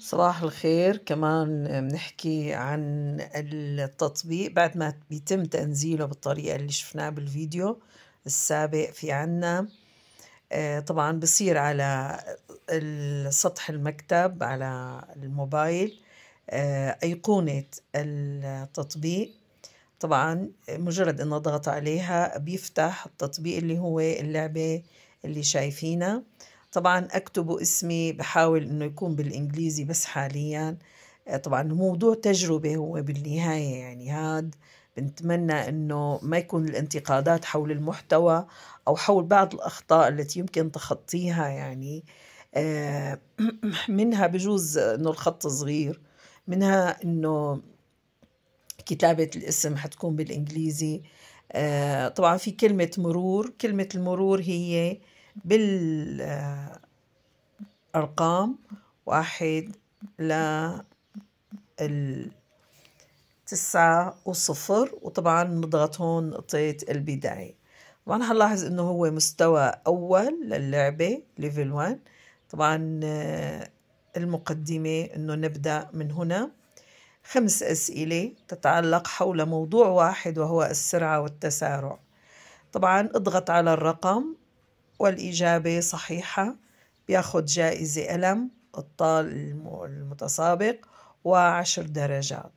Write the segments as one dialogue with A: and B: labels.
A: صباح الخير كمان بنحكي عن التطبيق بعد ما بيتم تنزيله بالطريقة اللي شفناها بالفيديو السابق في عنا آه، طبعا بصير على سطح المكتب على الموبايل آه، أيقونة التطبيق طبعا مجرد ان اضغط عليها بيفتح التطبيق اللي هو اللعبة اللي شايفينها طبعا أكتب اسمي بحاول أنه يكون بالإنجليزي بس حاليا آه، طبعا موضوع تجربة هو بالنهاية يعني هاد بنتمنى أنه ما يكون الانتقادات حول المحتوى أو حول بعض الأخطاء التي يمكن تخطيها يعني آه، منها بجوز أنه الخط صغير منها أنه كتابة الاسم حتكون بالإنجليزي آه، طبعا في كلمة مرور كلمة المرور هي بالأرقام واحد ل تسعة وصفر وطبعا نضغط هون نقطة البداية طبعا هنلاحظ انه هو مستوى اول للعبة ليفل 1 طبعا آه، المقدمة انه نبدأ من هنا خمس أسئلة تتعلق حول موضوع واحد وهو السرعة والتسارع طبعا اضغط على الرقم والإجابة صحيحة بياخد جائزة ألم الطال المتسابق وعشر درجات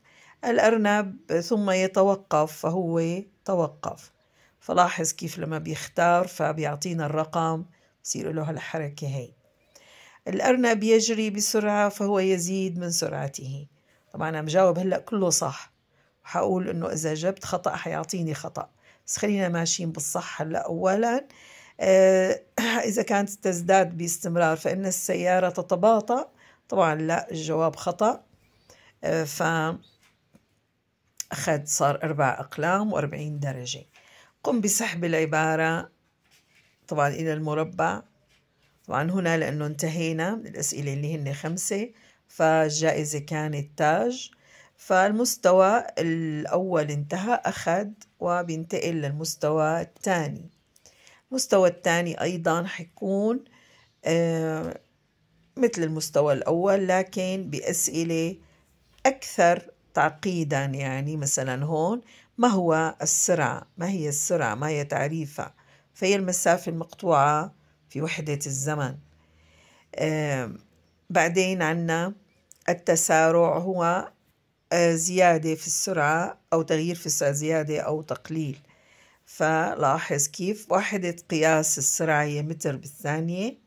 A: الأرنب ثم يتوقف فهو توقف فلاحظ كيف لما بيختار فبيعطينا الرقم بصير له هالحركة هي الأرنب يجري بسرعة فهو يزيد من سرعته طبعا أنا مجاوب هلأ كله صح وحقول إنه إذا جبت خطأ حيعطيني خطأ بس خلينا ماشيين بالصح هلأ أولا آه، إذا كانت تزداد باستمرار فإن السيارة تتباطأ طبعا لا الجواب خطأ آه، ف أخذ صار أربع أقلام وأربعين درجة قم بسحب العبارة طبعا إلى المربع طبعا هنا لأنه انتهينا من الأسئلة اللي هن خمسة فالجائزة كانت تاج فالمستوى الأول انتهى أخذ وبينتقل للمستوى الثاني المستوى الثاني أيضا حيكون آه، مثل المستوى الأول لكن بأسئلة أكثر تعقيدا يعني مثلا هون ما هو السرعة ما هي السرعة ما هي تعريفها فهي المسافة المقطوعة في وحدة الزمن آه، بعدين عنا التسارع هو آه، زيادة في السرعة أو تغيير في السرعة زيادة أو تقليل فلاحظ كيف وحدة قياس السرعة هي متر بالثانية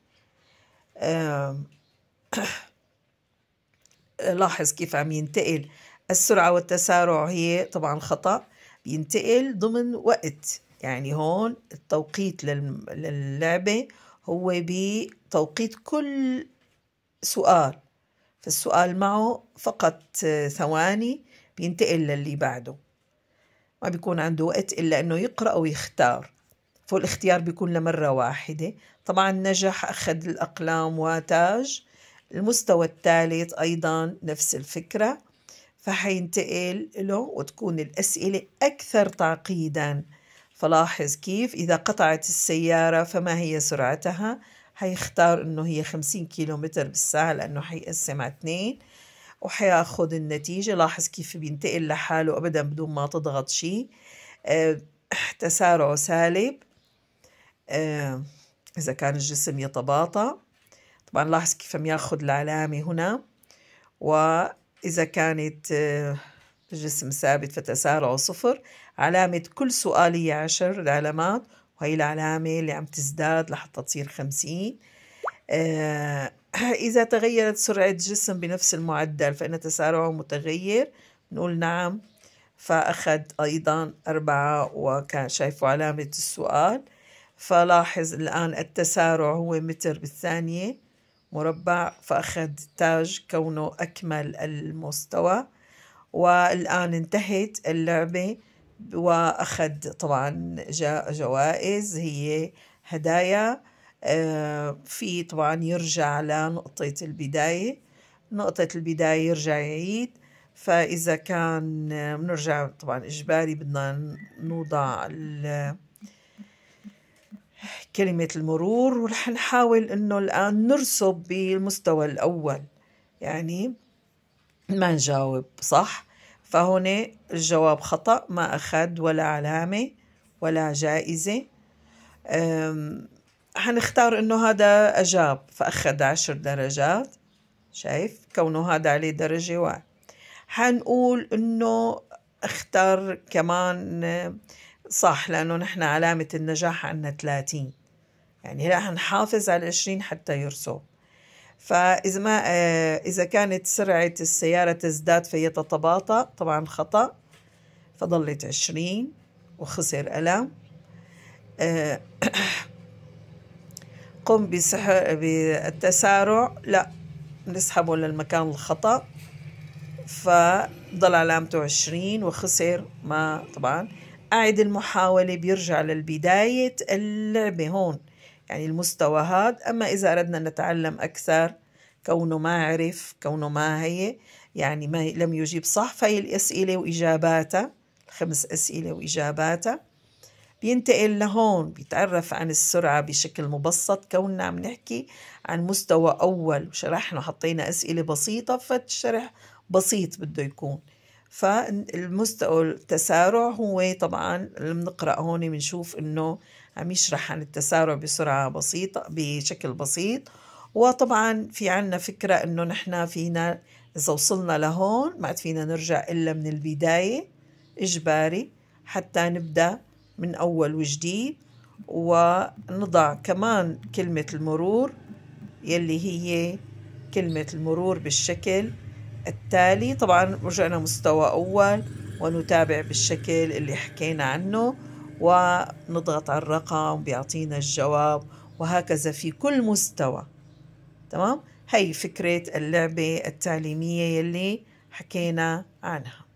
A: لاحظ كيف عم ينتقل السرعة والتسارع هي طبعا خطأ بينتقل ضمن وقت يعني هون التوقيت للعبة هو بتوقيت كل سؤال فالسؤال معه فقط ثواني بينتقل للي بعده ما بيكون عنده وقت إلا أنه يقرأ ويختار فالاختيار بيكون لمرة واحدة طبعا نجح أخذ الأقلام وتاج المستوى الثالث أيضا نفس الفكرة فحينتقل له وتكون الأسئلة أكثر تعقيدا فلاحظ كيف إذا قطعت السيارة فما هي سرعتها حيختار أنه هي 50 كيلومتر بالساعة لأنه حيقسم على اثنين وحياخد النتيجة لاحظ كيف بينتقل لحاله أبدا بدون ما تضغط شيء أه تسارعه سالب أه إذا كان الجسم يتباطأ طبعا لاحظ كيف عم ياخد العلامة هنا وإذا كانت أه الجسم ثابت فتسارعه صفر علامة كل هي عشر العلامات وهي العلامة اللي عم تزداد لحتى تصير خمسين آه إذا تغيرت سرعة جسم بنفس المعدل فإن تسارعه متغير نقول نعم فأخذ أيضا أربعة وكان شايفوا علامة السؤال فلاحظ الآن التسارع هو متر بالثانية مربع فأخذ تاج كونه أكمل المستوى والآن انتهت اللعبة وأخذ طبعا جوائز هي هدايا آه، في طبعا يرجع لنقطة البداية نقطة البداية يرجع يعيد فإذا كان بنرجع آه، طبعا إجباري بدنا نوضع كلمة المرور ورح نحاول إنه الآن نرسب بالمستوى الأول يعني ما نجاوب صح فهون الجواب خطأ ما أخذ ولا علامة ولا جائزة حنختار انه هذا اجاب فاخذ عشر درجات شايف كونه هذا عليه درجة واحد حنقول انه اختار كمان صح لانه نحن علامة النجاح عندنا 30 يعني لا حنحافظ على 20 حتى يرسب فإذا ما آه، إذا كانت سرعة السيارة تزداد فيتتباطأ طبعا خطأ فضلت 20 وخسر ألم آه، نقوم بسحر بالتسارع لا نسحبه للمكان الخطأ فضل علامته عشرين وخسر ما طبعا أعد المحاولة بيرجع للبداية اللعبة هون يعني المستوى هاد أما إذا أردنا نتعلم أكثر كونه ما عرف كونه ما هي يعني ما لم يجيب صح فهي الأسئلة وإجاباتها الخمس أسئلة وإجاباتها بينتقل لهون بيتعرف عن السرعة بشكل مبسط كوننا عم نحكي عن مستوى أول وشرحنا حطينا أسئلة بسيطة فالشرح بسيط بده يكون فالمستوى التسارع هو طبعا اللي بنقرأ هون بنشوف إنه عم يشرح عن التسارع بسرعة بسيطة بشكل بسيط وطبعا في عنا فكرة إنه نحن فينا إذا وصلنا لهون ما عاد فينا نرجع إلا من البداية إجباري حتى نبدأ من أول وجديد ونضع كمان كلمة المرور يلي هي كلمة المرور بالشكل التالي طبعا رجعنا مستوى أول ونتابع بالشكل اللي حكينا عنه ونضغط على الرقم بيعطينا الجواب وهكذا في كل مستوى تمام هي فكرة اللعبة التعليمية يلي حكينا عنها